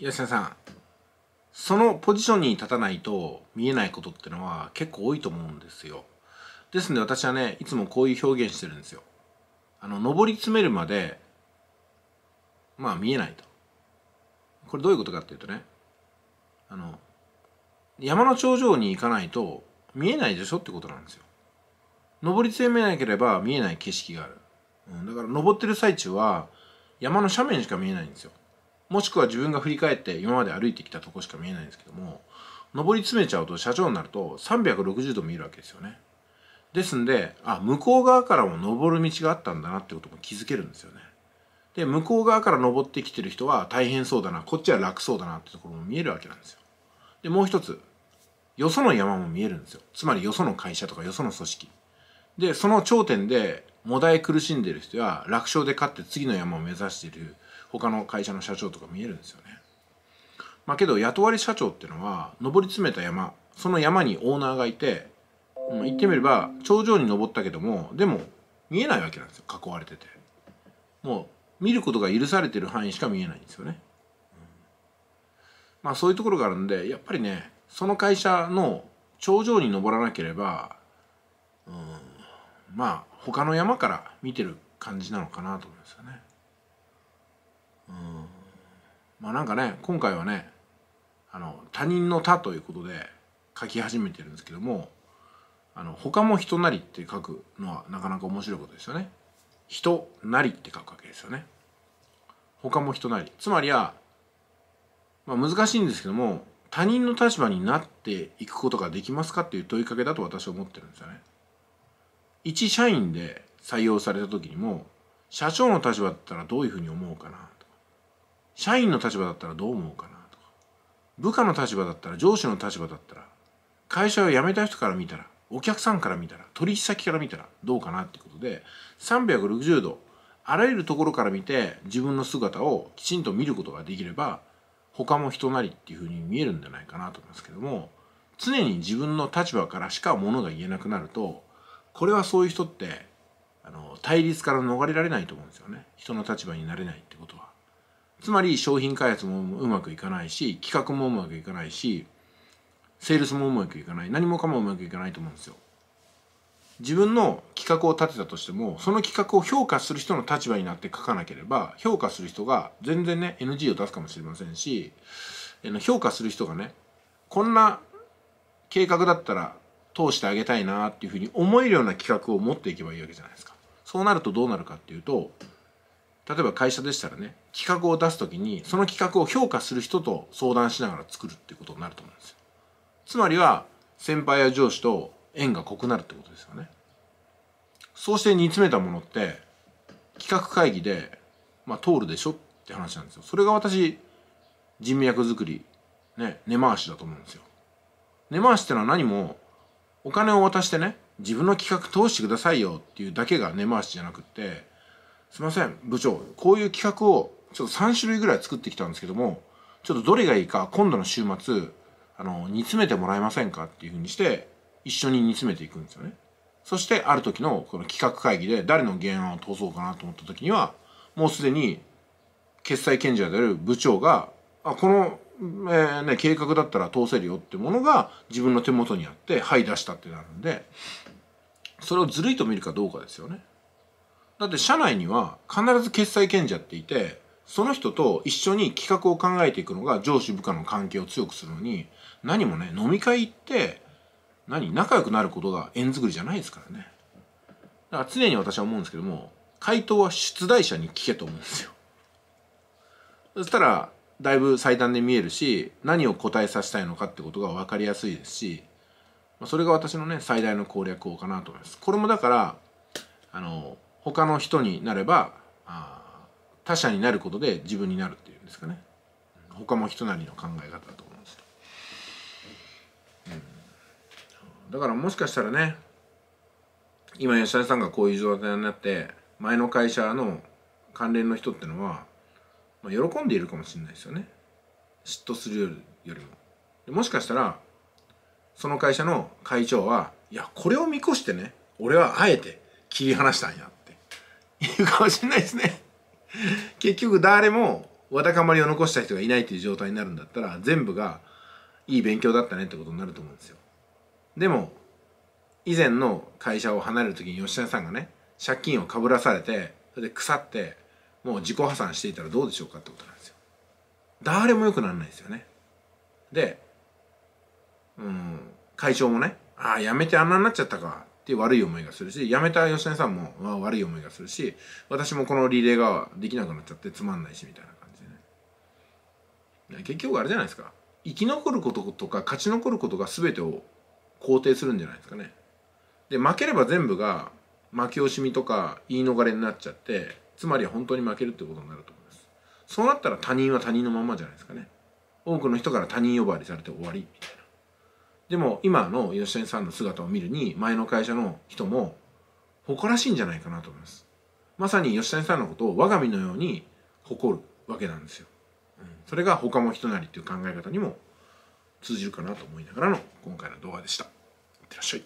吉田さんそのポジションに立たないと見えないことってのは結構多いと思うんですよですので私はねいつもこういう表現してるんですよあの上り詰めるまでまあ見えないとこれどういうことかっていうとねあの山の頂上に行かないと見えないでしょってことなんですよ上り詰めなければ見えない景色がある、うん、だから登ってる最中は山の斜面しか見えないんですよもしくは自分が振り返って今まで歩いてきたとこしか見えないんですけども上り詰めちゃうと社長になると360度見えるわけですよねですんであ向こう側からも登る道があったんだなってことも気づけるんですよねで向こう側から登ってきてる人は大変そうだなこっちは楽そうだなってところも見えるわけなんですよでもう一つよその山も見えるんですよつまりよその会社とかよその組織でその頂点でもだえ苦しんでる人や楽勝で勝って次の山を目指している他の会社の社長とか見えるんですよね。まあ、けど雇われ社長っていうのは登り詰めた山その山にオーナーがいて、まあ、言ってみれば頂上に登ったけどもでも見えないわけなんですよ囲われてて。もう見ることが許されてる範囲しか見えないんですよね。うん、まあそういうところがあるんでやっぱりねその会社の頂上に登らなければ、うん、まあ他の山から見てる感じなのかなと思うんですよね。うんまあなんかね今回はねあの他人の他ということで書き始めてるんですけどもあの他も人なりって書くのはなかなか面白いことですよね。人なりって書くわけですよね。他も人なり。つまりは、まあ、難しいんですけども他人の立場になっていくことができますかっていう問いかけだと私は思ってるんですよね。一社員で採用された時にも社長の立場だったらどういうふうに思うかな社員の立場だったらどう思うかなとか部下の立場だったら上司の立場だったら会社を辞めた人から見たらお客さんから見たら取引先から見たらどうかなってことで360度あらゆるところから見て自分の姿をきちんと見ることができれば他も人なりっていうふうに見えるんじゃないかなと思いますけども常に自分の立場からしかものが言えなくなるとこれはそういう人ってあの対立から逃れられないと思うんですよね人の立場になれないってことは。つまり商品開発もうまくいかないし企画もうまくいかないしセールスもうまくいかない何もかもうまくいかないと思うんですよ自分の企画を立てたとしてもその企画を評価する人の立場になって書かなければ評価する人が全然ね NG を出すかもしれませんし評価する人がねこんな計画だったら通してあげたいなっていうふうに思えるような企画を持っていけばいいわけじゃないですかそうなるとどうなるかっていうと例えば会社でしたらね企画を出す時にその企画を評価する人と相談しながら作るっていうことになると思うんですよつまりは先輩や上司と縁が濃くなるってことですよねそうして煮詰めたものって企画会議で、まあ、通るでしょって話なんですよそれが私人脈作りね根回しだと思うんですよ根回しってのは何もお金を渡してね自分の企画通してくださいよっていうだけが根回しじゃなくってすいません部長こういう企画をちょっと3種類ぐらい作ってきたんですけどもちょっとどれがいいか今度の週末あの煮詰めてもらえませんかっていうふうにして一緒に煮詰めていくんですよねそしてある時のこの企画会議で誰の原案を通そうかなと思った時にはもうすでに決裁権者である部長があこの、えー、ね、計画だったら通せるよってものが自分の手元にあってはい出したってなるんでそれをずるいと見るかどうかですよね。だって社内には必ず決裁権者っていてその人と一緒に企画を考えていくのが上司部下の関係を強くするのに何もね飲み会行って何仲良くなることが縁作りじゃないですからねだから常に私は思うんですけども回答は出題者に聞けと思うんですよそしたらだいぶ最短で見えるし何を答えさせたいのかってことが分かりやすいですしそれが私のね最大の攻略法かなと思いますこれもだからあの他の人になれば他者になることで自分になるっていうんですかね他も人なりの考え方だと思うんです、うん、だからもしかしたらね今吉田さんがこういう状態になって前の会社の関連の人ってのは、まあ、喜んでいるかもしれないですよね嫉妬するよりももしかしたらその会社の会長はいやこれを見越してね俺はあえて切り離したんやいうかもしれないですね結局誰もわだかまりを残した人がいないという状態になるんだったら全部がいい勉強だったねってことになると思うんですよでも以前の会社を離れる時に吉田さんがね借金をかぶらされてそれで腐ってもう自己破産していたらどうでしょうかってことなんですよ誰も良くならないですよねでうん会長もねああやめてあんなになっちゃったかって悪い思いがするし、辞めた吉根さんも悪い思いがするし、私もこのリレーができなくなっちゃってつまんないしみたいな感じでね。結局あれじゃないですか。生き残ることとか勝ち残ることが全てを肯定するんじゃないですかね。で、負ければ全部が負け惜しみとか言い逃れになっちゃって、つまり本当に負けるってことになると思います。そうなったら他人は他人のままじゃないですかね。多くの人から他人呼ばわりされて終わりみたいな。でも今の吉谷さんの姿を見るに前の会社の人も誇らしいんじゃないかなと思いますまさに吉谷さんのことを我が身のように誇るわけなんですよ、うん、それが他も人なりっていう考え方にも通じるかなと思いながらの今回の動画でしたいってらっしゃい